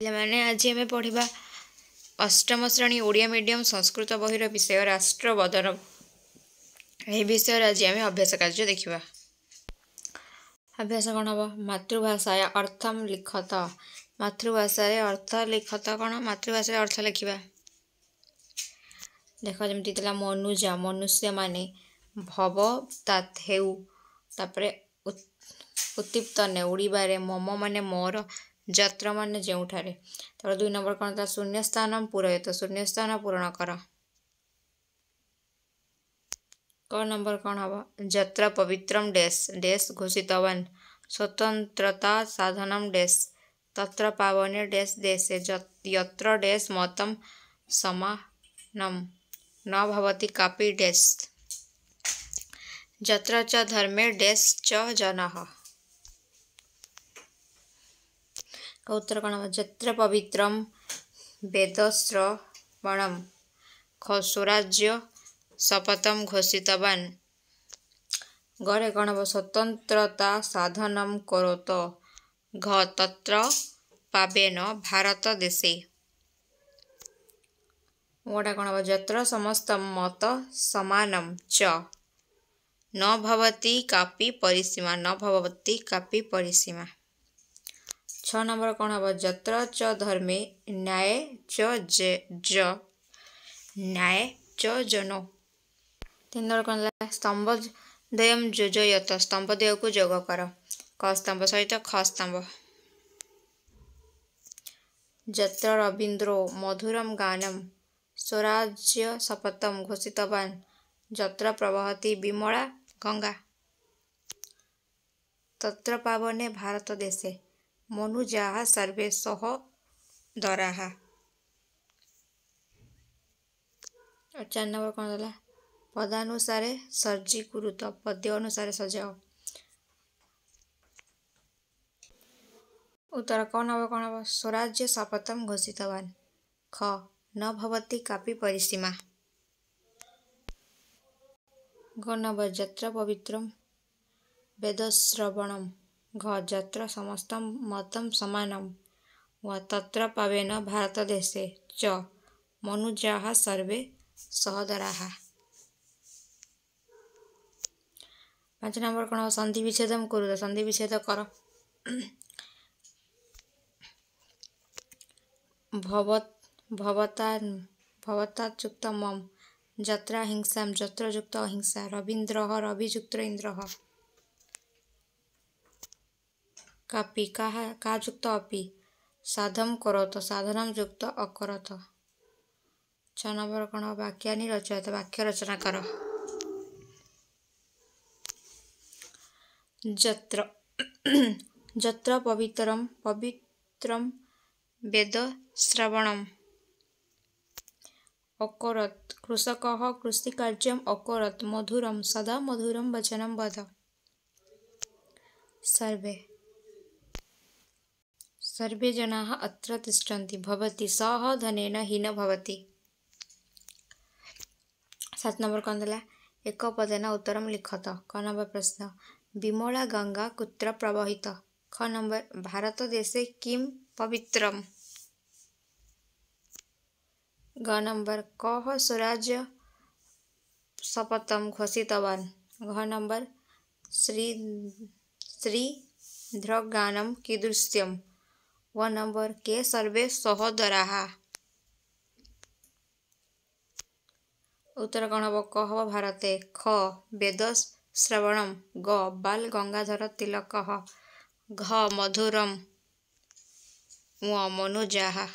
ପିଲାମାନେ ଆଜି ଆମେ ପଢ଼ିବା ଅଷ୍ଟମ ଶ୍ରେଣୀ ଓଡ଼ିଆ ମିଡ଼ିୟମ ସଂସ୍କୃତ ବହିର ବିଷୟ ରାଷ୍ଟ୍ର ବଦନ ଏହି ବିଷୟରେ ଆଜି ଆମେ ଅଭ୍ୟାସ କାର୍ଯ୍ୟ ଦେଖିବା ଅଭ୍ୟାସ କ'ଣ ହେବ ମାତୃଭାଷାୟ ଅର୍ଥମ୍ ଲିଖତ ମାତୃଭାଷାରେ ଅର୍ଥ ଲିଖତ କ'ଣ ମାତୃଭାଷାରେ ଅର୍ଥ ଲେଖିବା ଦେଖ ଯେମିତି ଥିଲା ମନୁଜା ମନୁଷ୍ୟମାନେ ଭବ ତାଥେଉ ତାପରେ ଉତ୍ତିପ୍ତ ନେ ଉଡ଼ିବାରେ ମମ ମାନେ ମୋର जत्र मान जो दुई नंबर कौन था शून्य स्थान पूरे तो शून्य स्थान पूरण कर नंबर कौन हम जत्र पवित्रम डैश डैश घोषित वन स्वतंत्रता साधनम डैश तत्र पावन डैश देश यत्र डैश मतम समानम न भवती कापी डैश जत्र धर्मे डैश च जनः ଉତ୍ତରକୋଣ ଯତ୍ର ପବିତ୍ରମ ବେଦସ୍ର ବଣମ ସ୍ୱରାଜ୍ୟ ଶପଥମ ଘୋଷିତବାନ ଗରେ କଣବ ସ୍ୱତନ୍ତ୍ରତା ସାଧନମ କରୋତ ଘ ତତ୍ର ପାବେନ ଭାରତ ଦେଶେ ଗୋଟା କଣବ ଯତ୍ର ସମସ୍ତ ମତ ସମାନମ ଚ ନ ଭବତୀ କାପି ପରିସୀମା ନ ଭବତୀ କାପି ପରିସୀମା छ नम्बर जत्र च धर्मे न्याय च ज जन तिन नम्बर क स्तम्भ जो जोज यत स्तम्भ देयको जग कर खतम्भ सहित खस्तम्भ जत्र रविंद्रो मधुरम गानम स्वराज्य स्वराजपथ बन जत्र प्रभाती गंगा तत्र भारत देशे मनुजा सर्वे सह दरा चार नंबर कौन दला पदानुसार सर्जी गुरुत पद्य अनुसार सजाओ उत्तर कौन हम कौन हम स्वराज्य सपतम घोषित वन ख न भवती कापी परिसीमा गणव जत्र पवित्रम वेदश्रवणम गजत्र समस्त मत सामनम त्र पवेन भारत देशे च मनुजा सर्वे सहदरा पांच नंबर कौन तो संधि विच्छेद कर संधि विच्छेद कर भवता मम जत्रा हिंसा जत्रुक्त अहिंसा रवींद्र रविजुक्त इंद्र କାପି କାହା କା ଯୁକ୍ତ ଅପି ସାଧମ କରତ ସାଧନମ ଯୁକ୍ତ ଅକରତ ଛ ନମ୍ବର କ'ଣ ବାକ୍ୟାନି ରଚୟତ ବାକ୍ୟ ରଚନା କର ଯତ୍ର ଯତ୍ର ପବିତ୍ରମ ପବିତ୍ରମ ବେଦ ଶ୍ରବଣମ अकरोत् कृषकः कृषिकार्यम् अकरोत् मधुरं सदा मधुरं वचनं वद सर्वे सर्वे जना अत्र तिष्ठन्ति भवति हीन भवती सात नंबर कौन था एक पदेन उत्तर लिखत क नंबर प्रश्न विमला गंगा कुत्र प्रवाहित ख नंबर भारत देशे किम पवित्रम ग नंबर कः स्वराज्य शपथम घोषित घ नंबर श्री श्री ध्रगानम कीदृश्यम वान नम्बर के सर्वे सहोदरा उत्तर कह भारते ख वेद श्रवणम ग बाल गंगाधर तिलक घ मधुर मनोजा